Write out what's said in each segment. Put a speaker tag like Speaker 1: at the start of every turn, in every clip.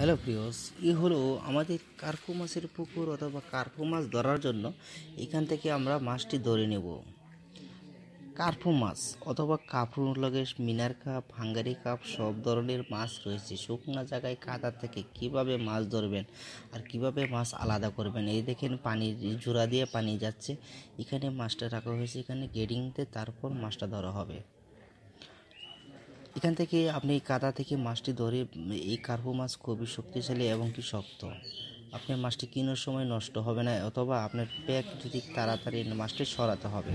Speaker 1: hello প্রিয়স এ হলো আমাদের কার্পু মাছের পুকুর অথবা কার্পু মাছ ধরার জন্য এখান থেকে আমরা মাছটি ধরে নেব কার্পু মাছ অথবা কাপড় লগে মিনার কাপ হাঙ্গারি কাপ সব ধরনের মাছ রয়েছে শুকনো জায়গায় কাদা থেকে কিভাবে মাছ ধরবেন আর কিভাবে মাছ আলাদা করবেন এই দেখেন পানির জোড়া দিয়ে পানি যাচ্ছে এখানে মাছটা রাখা হয়েছে এখানে গেডিংতে তারপর মাছটা ধরা হবে এখান থেকে আপনি কাদা থেকে মাছটি ধরে এই কার্পো মাছ খুবই শক্তিশালী এবং কি শক্ত আপনার মাছটি কেনার সময় নষ্ট হবে না অথবা আপনার প্যাক যদি তাড়াতাড়ি মাছটি সরাতে হবে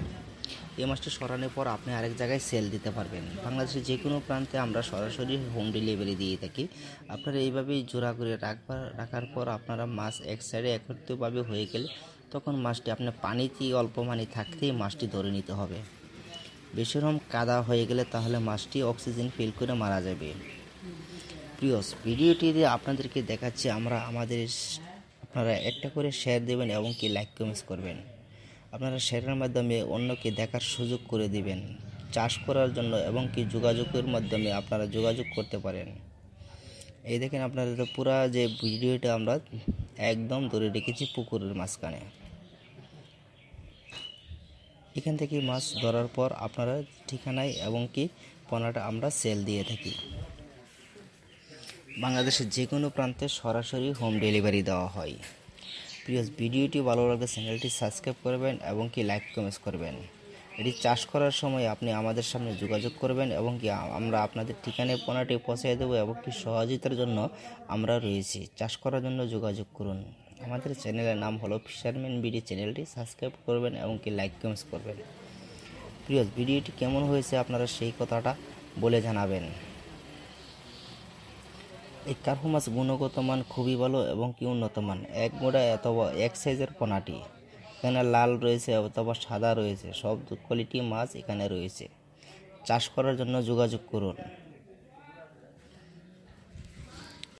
Speaker 1: এই মাছটি সরানোর পর আপনি আরেক জায়গায় সেল দিতে পারবেন বাংলাদেশের যে কোনো প্রান্তে আমরা সরাসরি হোম ডেলিভারি দিয়ে থাকি আপনারা এইভাবেই জোড়া করে রাখবার রাখার পর আপনারা মাছ এক সাইডে একত্রিতভাবে হয়ে গেলে তখন মাছটি আপনার পানিতে অল্প মানে থাকতেই মাছটি ধরে নিতে হবে বেশরম কাদা হয়ে গেলে তাহলে মাছটি অক্সিজেন ফিল করে মারা যাবে প্রিয়স দিয়ে আপনাদেরকে দেখাচ্ছি আমরা আমাদের আপনারা একটা করে শেয়ার দেবেন এবং কি লাইক কমেন্টস করবেন আপনারা শেয়ারের মাধ্যমে অন্যকে দেখার সুযোগ করে দিবেন চাষ করার জন্য এবং কি যোগাযোগের মাধ্যমে আপনারা যোগাযোগ করতে পারেন এই দেখেন আপনারা পুরা যে ভিডিওটা আমরা একদম ধরে রেখেছি পুকুরের মাঝখানে এখান থেকে মাছ ধরার পর আপনারা ঠিকানায় এবং কি পোনাটা আমরা সেল দিয়ে থাকি বাংলাদেশের যে কোনো প্রান্তে সরাসরি হোম ডেলিভারি দেওয়া হয় প্রিয় ভিডিওটি ভালো লাগলে চ্যানেলটি সাবস্ক্রাইব করবেন এবং কি লাইক কমেন্টস করবেন এটি চাষ করার সময় আপনি আমাদের সামনে যোগাযোগ করবেন এবং কি আমরা আপনাদের ঠিকানায় পোনাটি পৌঁছে দেবো এবং কি সহযোগিতার জন্য আমরা রয়েছি চাষ করার জন্য যোগাযোগ করুন আমাদের চ্যানেলের নাম হলো ফিশারম্যান বিডি চ্যানেলটি সাবস্ক্রাইব করবেন এবং কি লাইক কমেন্টস করবেন প্রিয় ভিডিওটি কেমন হয়েছে আপনারা সেই কথাটা বলে জানাবেন এই কার্পু মাছ গুণগত মান খুবই ভালো এবং কি উন্নত মান এক গোড়া অথবা এক সাইজের পোনাটি এখানে লাল রয়েছে অথবা সাদা রয়েছে সব কোয়ালিটি মাছ এখানে রয়েছে চাষ করার জন্য যোগাযোগ করুন